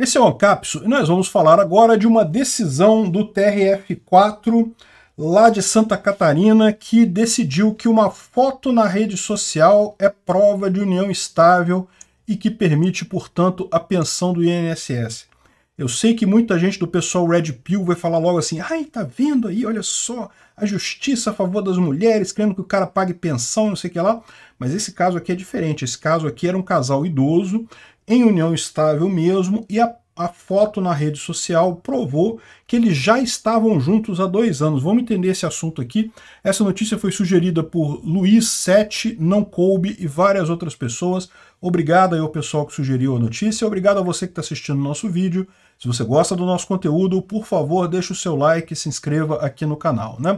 Esse é o ANCAPS e nós vamos falar agora de uma decisão do TRF4 lá de Santa Catarina que decidiu que uma foto na rede social é prova de união estável e que permite, portanto, a pensão do INSS. Eu sei que muita gente do pessoal Red Pill vai falar logo assim: ai, tá vendo aí, olha só, a justiça a favor das mulheres, querendo que o cara pague pensão, não sei o que lá. Mas esse caso aqui é diferente. Esse caso aqui era um casal idoso em união estável mesmo, e a, a foto na rede social provou que eles já estavam juntos há dois anos. Vamos entender esse assunto aqui. Essa notícia foi sugerida por Luiz Sete, Não Coube e várias outras pessoas. Obrigado aí ao pessoal que sugeriu a notícia, obrigado a você que está assistindo o nosso vídeo. Se você gosta do nosso conteúdo, por favor, deixe o seu like e se inscreva aqui no canal, né?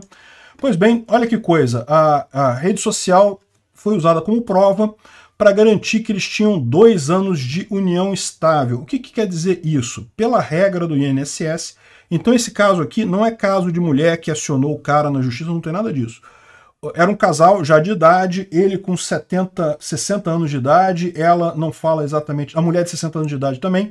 Pois bem, olha que coisa, a, a rede social foi usada como prova para garantir que eles tinham dois anos de união estável. O que, que quer dizer isso? Pela regra do INSS, então esse caso aqui não é caso de mulher que acionou o cara na justiça, não tem nada disso. Era um casal já de idade, ele com 70, 60 anos de idade, ela não fala exatamente, a mulher de 60 anos de idade também,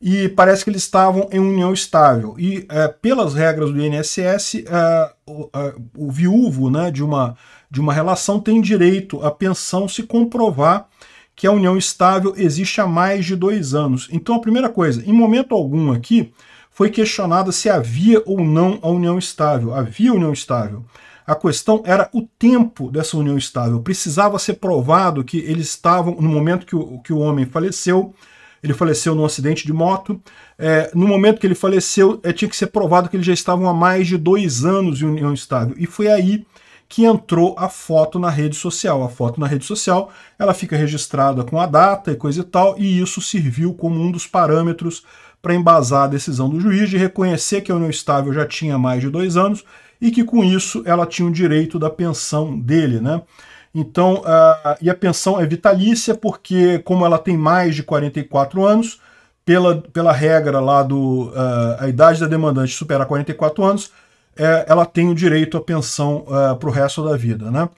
e parece que eles estavam em união estável. E eh, pelas regras do INSS, eh, o, eh, o, viúvo né, de, uma, de uma relação tem direito à pensão se comprovar que a união estável existe há mais de dois anos. Então, a primeira coisa, em momento algum aqui, foi questionada se havia ou não a união estável. Havia união estável. A questão era o tempo dessa união estável. Precisava ser provado que eles estavam, no momento que o, que o homem faleceu, ele faleceu num acidente de moto. É, no momento que ele faleceu, é, tinha que ser provado que eles já estavam há mais de dois anos em união estável. E foi aí que entrou a foto na rede social. A foto na rede social ela fica registrada com a data e coisa e tal, e isso serviu como um dos parâmetros para embasar a decisão do juiz de reconhecer que a união estável já tinha mais de dois anos e que com isso ela tinha o direito da pensão dele, né? Então, uh, e a pensão é vitalícia, porque como ela tem mais de 44 anos, pela, pela regra lá do uh, a idade da demandante superar 44 anos, é, ela tem o direito à pensão uh, para o resto da vida. Né?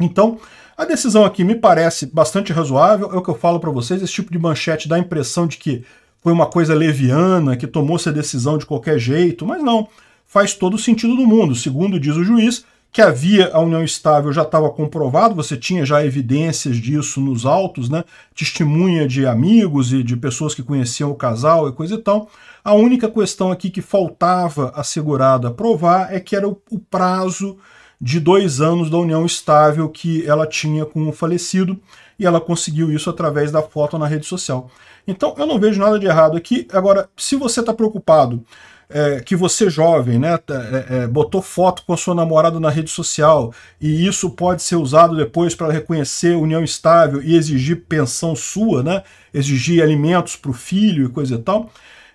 Então, a decisão aqui me parece bastante razoável, é o que eu falo para vocês, esse tipo de manchete dá a impressão de que foi uma coisa leviana, que tomou-se a decisão de qualquer jeito, mas não, faz todo o sentido do mundo. Segundo diz o juiz, que havia a união estável já estava comprovado, você tinha já evidências disso nos autos, né? testemunha de amigos e de pessoas que conheciam o casal e coisa e tal. A única questão aqui que faltava a segurada provar é que era o, o prazo de dois anos da união estável que ela tinha com o falecido e ela conseguiu isso através da foto na rede social. Então eu não vejo nada de errado aqui. Agora, se você está preocupado é, que você jovem, né, tá, é, é, botou foto com a sua namorada na rede social e isso pode ser usado depois para reconhecer união estável e exigir pensão sua, né, exigir alimentos para o filho e coisa e tal.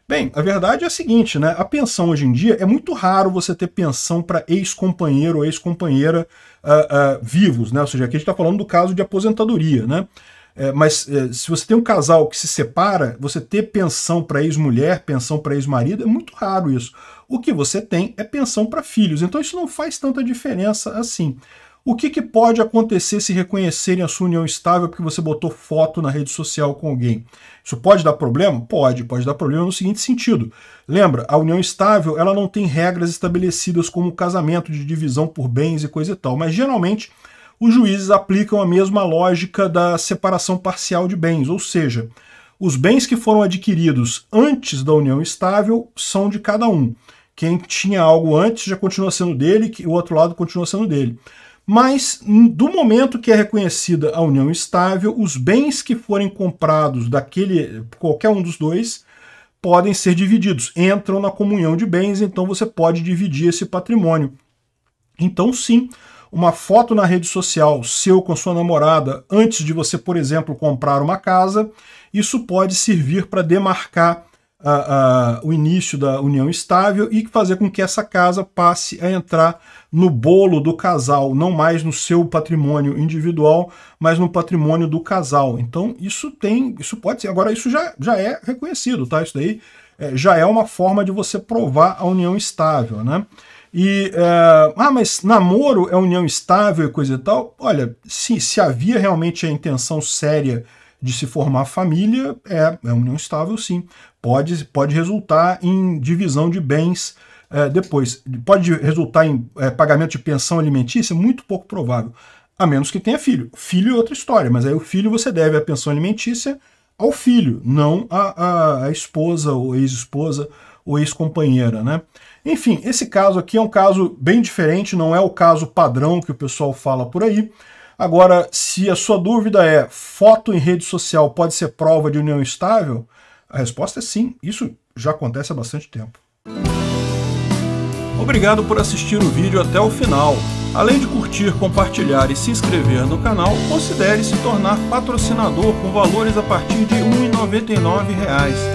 Bem, a verdade é a seguinte, né? A pensão hoje em dia é muito raro você ter pensão para ex-companheiro ou ex-companheira uh, uh, vivos, né? Ou seja, aqui a gente está falando do caso de aposentadoria, né? É, mas é, se você tem um casal que se separa, você ter pensão para ex-mulher, pensão para ex-marido, é muito raro isso. O que você tem é pensão para filhos. Então isso não faz tanta diferença assim. O que, que pode acontecer se reconhecerem a sua união estável porque você botou foto na rede social com alguém? Isso pode dar problema? Pode, pode dar problema no seguinte sentido. Lembra, a união estável ela não tem regras estabelecidas como o casamento de divisão por bens e coisa e tal, mas geralmente os juízes aplicam a mesma lógica da separação parcial de bens, ou seja, os bens que foram adquiridos antes da união estável são de cada um. Quem tinha algo antes já continua sendo dele, e o outro lado continua sendo dele. Mas, do momento que é reconhecida a união estável, os bens que forem comprados daquele qualquer um dos dois podem ser divididos, entram na comunhão de bens, então você pode dividir esse patrimônio. Então, sim, uma foto na rede social, seu com sua namorada, antes de você, por exemplo, comprar uma casa, isso pode servir para demarcar a, a, o início da união estável e fazer com que essa casa passe a entrar no bolo do casal, não mais no seu patrimônio individual, mas no patrimônio do casal. Então isso tem, isso pode ser. Agora isso já, já é reconhecido, tá? Isso daí é, já é uma forma de você provar a união estável, né? E, é, ah, mas namoro é união estável e coisa e tal? Olha, se, se havia realmente a intenção séria de se formar família é, é união estável, sim. Pode, pode resultar em divisão de bens é, depois. Pode resultar em é, pagamento de pensão alimentícia? Muito pouco provável. A menos que tenha filho. Filho é outra história, mas aí o filho você deve a pensão alimentícia ao filho, não à, à esposa ou ex-esposa ou ex-companheira, né? Enfim, esse caso aqui é um caso bem diferente, não é o caso padrão que o pessoal fala por aí. Agora, se a sua dúvida é foto em rede social pode ser prova de união estável, a resposta é sim. Isso já acontece há bastante tempo. Obrigado por assistir o vídeo até o final. Além de curtir, compartilhar e se inscrever no canal, considere se tornar patrocinador com valores a partir de R$ 1,99